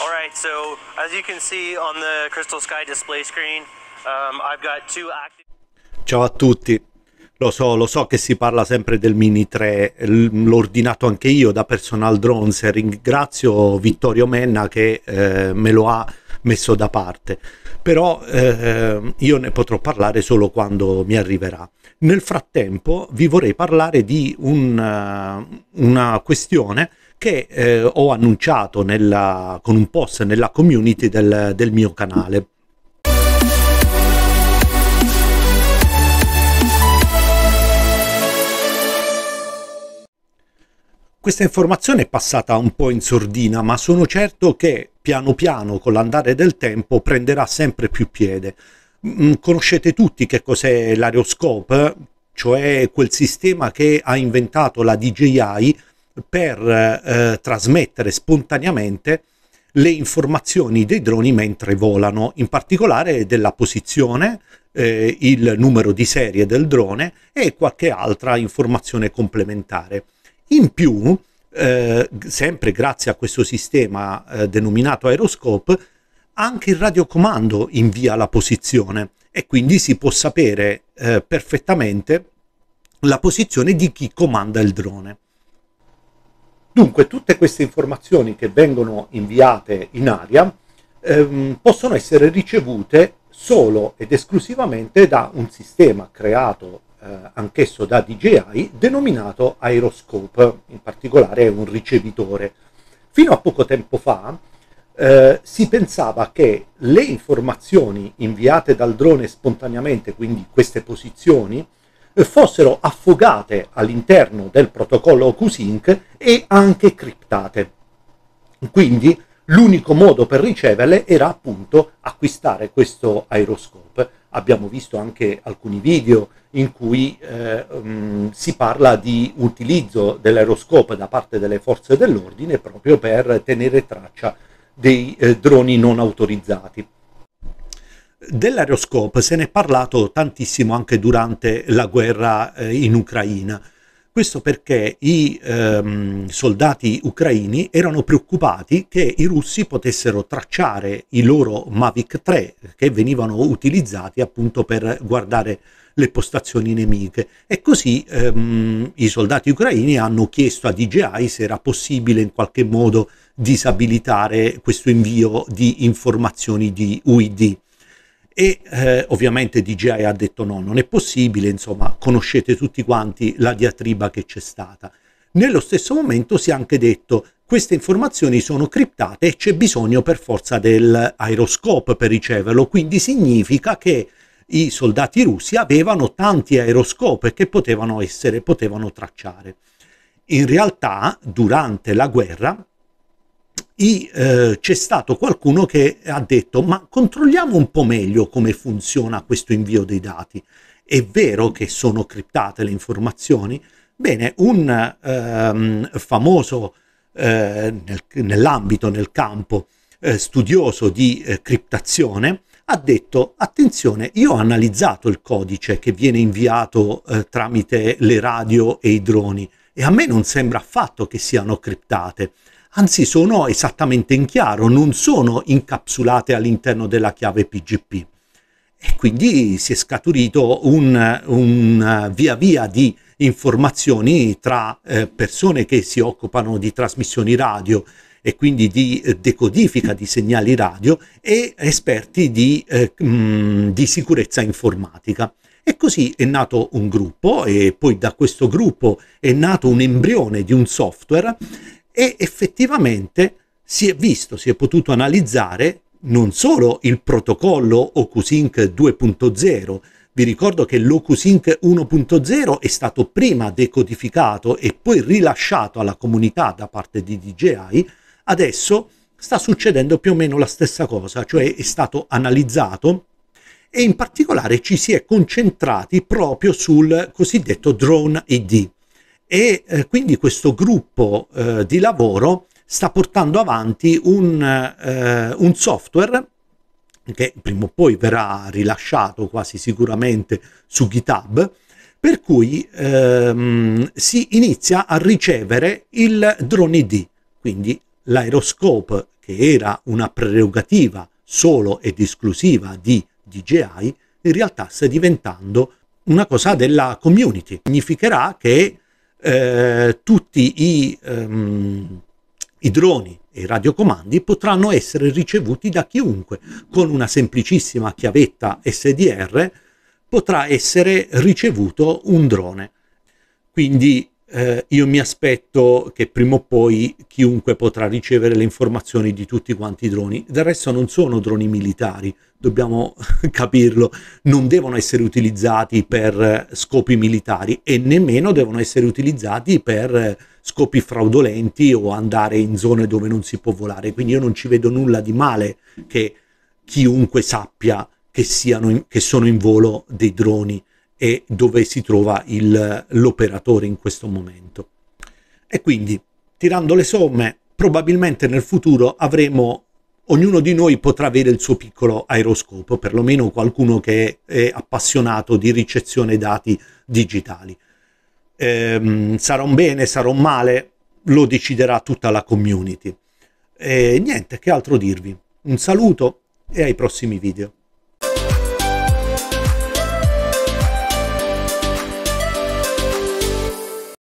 All right, so as you can see on the Crystal Sky display screen, um, I've got two active... Ciao a tutti, lo so, lo so che si parla sempre del Mini 3, l'ho ordinato anche io da Personal Drones, ringrazio Vittorio Menna che eh, me lo ha messo da parte, però eh, io ne potrò parlare solo quando mi arriverà. Nel frattempo vi vorrei parlare di un, eh, una questione che eh, ho annunciato nella, con un post nella community del, del mio canale. Questa informazione è passata un po' in sordina, ma sono certo che piano piano con l'andare del tempo prenderà sempre più piede. Mm, conoscete tutti che cos'è l'aeroscope, cioè quel sistema che ha inventato la DJI per eh, trasmettere spontaneamente le informazioni dei droni mentre volano, in particolare della posizione, eh, il numero di serie del drone e qualche altra informazione complementare. In più, eh, sempre grazie a questo sistema eh, denominato aeroscope, anche il radiocomando invia la posizione e quindi si può sapere eh, perfettamente la posizione di chi comanda il drone. Dunque tutte queste informazioni che vengono inviate in aria ehm, possono essere ricevute solo ed esclusivamente da un sistema creato eh, anch'esso da DJI, denominato Aeroscope, in particolare è un ricevitore. Fino a poco tempo fa eh, si pensava che le informazioni inviate dal drone spontaneamente, quindi queste posizioni, eh, fossero affogate all'interno del protocollo OcuSync e anche criptate. Quindi l'unico modo per riceverle era appunto acquistare questo aeroscopio abbiamo visto anche alcuni video in cui eh, mh, mm, si parla di utilizzo dell'aeroscope da parte delle forze dell'ordine proprio per tenere traccia dei eh, droni non autorizzati. Dell'aeroscope se ne è parlato tantissimo anche durante la guerra eh, in Ucraina questo perché i ehm, soldati ucraini erano preoccupati che i russi potessero tracciare i loro Mavic 3 che venivano utilizzati appunto per guardare le postazioni nemiche e così ehm, i soldati ucraini hanno chiesto a DJI se era possibile in qualche modo disabilitare questo invio di informazioni di UID e eh, ovviamente DJI ha detto no, non è possibile, insomma conoscete tutti quanti la diatriba che c'è stata. Nello stesso momento si è anche detto queste informazioni sono criptate e c'è bisogno per forza dell'aeroscope per riceverlo, quindi significa che i soldati russi avevano tanti aeroscope che potevano essere, potevano tracciare. In realtà durante la guerra i, eh, c'è stato qualcuno che ha detto ma controlliamo un po' meglio come funziona questo invio dei dati. È vero che sono criptate le informazioni? Bene, un ehm, famoso eh, nel, nell'ambito, nel campo eh, studioso di eh, criptazione, ha detto attenzione, io ho analizzato il codice che viene inviato eh, tramite le radio e i droni e a me non sembra affatto che siano criptate anzi sono esattamente in chiaro, non sono incapsulate all'interno della chiave PGP. E quindi si è scaturito un, un eh, via via di informazioni tra eh, persone che si occupano di trasmissioni radio e quindi di eh, decodifica di segnali radio e esperti di, eh, mm, di sicurezza informatica. E così è nato un gruppo e poi da questo gruppo è nato un embrione di un software e effettivamente si è visto, si è potuto analizzare non solo il protocollo OcuSync 2.0, vi ricordo che l'OcuSync 1.0 è stato prima decodificato e poi rilasciato alla comunità da parte di DJI, adesso sta succedendo più o meno la stessa cosa, cioè è stato analizzato e in particolare ci si è concentrati proprio sul cosiddetto drone ID e eh, quindi questo gruppo eh, di lavoro sta portando avanti un, eh, un, software che prima o poi verrà rilasciato quasi sicuramente su GitHub, per cui ehm, si inizia a ricevere il drone ID, quindi l'aeroscope che era una prerogativa solo ed esclusiva di DJI, in realtà sta diventando una cosa della community. Significherà che eh, tutti i, ehm, i droni e i radiocomandi potranno essere ricevuti da chiunque con una semplicissima chiavetta SDR potrà essere ricevuto un drone quindi eh, io mi aspetto che prima o poi chiunque potrà ricevere le informazioni di tutti quanti i droni. Del resto non sono droni militari, dobbiamo capirlo, non devono essere utilizzati per eh, scopi militari e nemmeno devono essere utilizzati per eh, scopi fraudolenti o andare in zone dove non si può volare. Quindi io non ci vedo nulla di male che chiunque sappia che, siano in, che sono in volo dei droni e dove si trova l'operatore in questo momento. E quindi, tirando le somme, probabilmente nel futuro avremo ognuno di noi potrà avere il suo piccolo aeroscopo, perlomeno qualcuno che è appassionato di ricezione dati digitali. Ehm, sarà bene, sarò male, lo deciderà tutta la community. E niente, che altro dirvi? Un saluto e ai prossimi video.